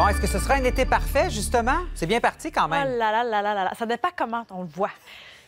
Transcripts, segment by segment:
Bon, est-ce que ce sera un été parfait, justement? C'est bien parti quand même. Oh là là là là là Ça pas comment on le voit.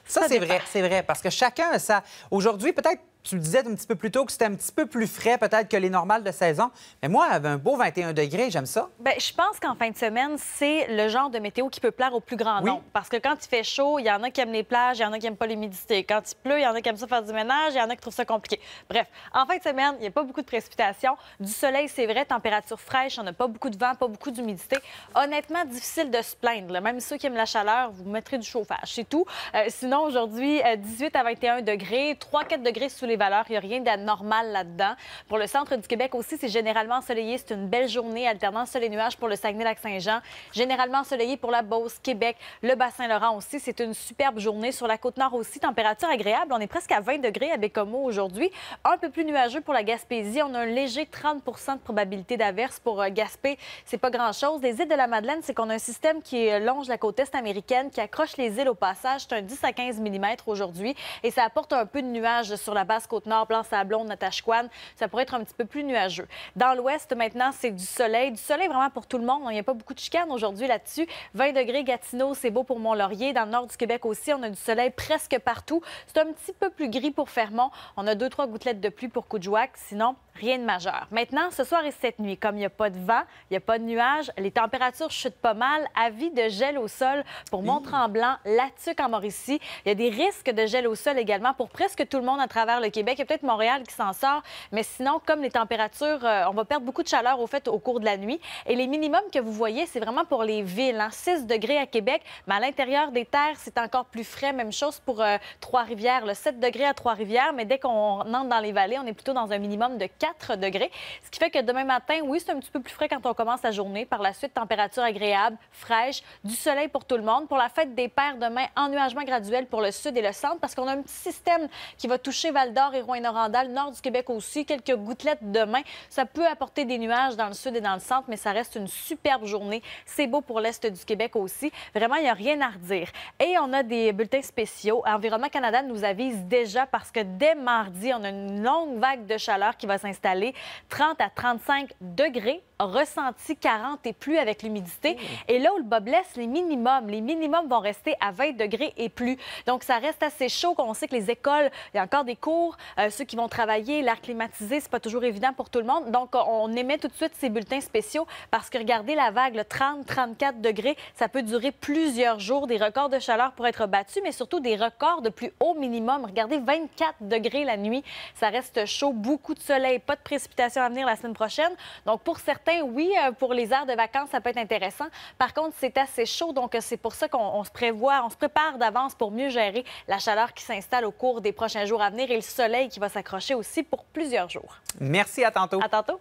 Ça, c'est vrai, c'est vrai, parce que chacun ça. Aujourd'hui, peut-être tu me disais un petit peu plus tôt que c'était un petit peu plus frais peut-être que les normales de saison. Mais moi, un beau 21 degrés, j'aime ça. Bien, je pense qu'en fin de semaine, c'est le genre de météo qui peut plaire au plus grand nombre. Parce que quand il fait chaud, il y en a qui aiment les plages, il y en a qui n'aiment pas l'humidité. Quand il pleut, il y en a qui aiment ça faire du ménage, il y en a qui trouvent ça compliqué. Bref, en fin de semaine, il n'y a pas beaucoup de précipitations. Du soleil, c'est vrai, température fraîche, on n'a pas beaucoup de vent, pas beaucoup d'humidité. Honnêtement, difficile de se plaindre. Même ceux qui aiment la chaleur, vous mettrez du chauffage, c'est tout. Euh, sinon, aujourd'hui, 18 euh, à 21 degrés, 3-4 degrés sous les valeurs. Il n'y a rien d'anormal là-dedans. Pour le centre du Québec aussi, c'est généralement ensoleillé. C'est une belle journée, alternance soleil nuages pour le Saguenay-Lac-Saint-Jean. Généralement ensoleillé pour la Beauce, Québec, le Bassin-Laurent aussi. C'est une superbe journée. Sur la Côte-Nord aussi, température agréable. On est presque à 20 degrés à Bécomo aujourd'hui. Un peu plus nuageux pour la Gaspésie. On a un léger 30 de probabilité d'averse pour euh, Gaspé. C'est pas grand-chose. Les îles de la Madeleine, c'est qu'on a un système qui euh, longe la côte est américaine, qui accroche les îles au passage. C'est un 10 à 15 mm aujourd'hui. Et ça apporte un peu de nuages sur la Côte-Nord, Blanc-Sablon, Natashquan. Ça pourrait être un petit peu plus nuageux. Dans l'ouest, maintenant, c'est du soleil. Du soleil vraiment pour tout le monde. Il n'y a pas beaucoup de chicanes aujourd'hui là-dessus. 20 degrés Gatineau, c'est beau pour Mont-Laurier. Dans le nord du Québec aussi, on a du soleil presque partout. C'est un petit peu plus gris pour Fermont. On a deux trois gouttelettes de pluie pour Coudjouac. Sinon, rien de majeur. Maintenant, ce soir et cette nuit, comme il n'y a pas de vent, il n'y a pas de nuages, les températures chutent pas mal. Avis de gel au sol pour mmh. Mont-Tremblant, Latuc en Mauricie. Il y a des risques de gel au sol également pour presque tout le monde à travers le Québec. Il y a peut-être Montréal qui s'en sort, mais sinon, comme les températures, euh, on va perdre beaucoup de chaleur au fait au cours de la nuit. Et les minimums que vous voyez, c'est vraiment pour les villes. Hein? 6 degrés à Québec, mais à l'intérieur des terres, c'est encore plus frais. Même chose pour euh, Trois-Rivières, le 7 degrés à Trois-Rivières, mais dès qu'on entre dans les vallées, on est plutôt dans un minimum de 4 degrés. Ce qui fait que demain matin, oui, c'est un petit peu plus frais quand on commence la journée. Par la suite, température agréable, fraîche, du soleil pour tout le monde. Pour la fête des pères, demain, ennuagement graduel pour le sud et le centre parce qu'on a un petit système qui va toucher Val-d'Or et rouyn nord du Québec aussi. Quelques gouttelettes demain. Ça peut apporter des nuages dans le sud et dans le centre, mais ça reste une superbe journée. C'est beau pour l'est du Québec aussi. Vraiment, il n'y a rien à redire. Et on a des bulletins spéciaux. Environnement Canada nous avise déjà parce que dès mardi, on a une longue vague de chaleur qui va s'installer, 30 à 35 degrés ressenti 40 et plus avec l'humidité. Et là où le bas blesse, les minimums, les minimums vont rester à 20 degrés et plus. Donc, ça reste assez chaud. On sait que les écoles, il y a encore des cours, euh, ceux qui vont travailler, l'air climatisé, c'est pas toujours évident pour tout le monde. Donc, on émet tout de suite ces bulletins spéciaux parce que regardez la vague, le 30, 34 degrés, ça peut durer plusieurs jours, des records de chaleur pour être battus, mais surtout des records de plus haut minimum. Regardez, 24 degrés la nuit, ça reste chaud, beaucoup de soleil, pas de précipitations à venir la semaine prochaine. Donc, pour certains, oui, euh, pour les heures de vacances, ça peut être intéressant. Par contre, c'est assez chaud, donc euh, c'est pour ça qu'on se prévoit, on se prépare d'avance pour mieux gérer la chaleur qui s'installe au cours des prochains jours à venir et le soleil qui va s'accrocher aussi pour plusieurs jours. Merci, à tantôt. À tantôt.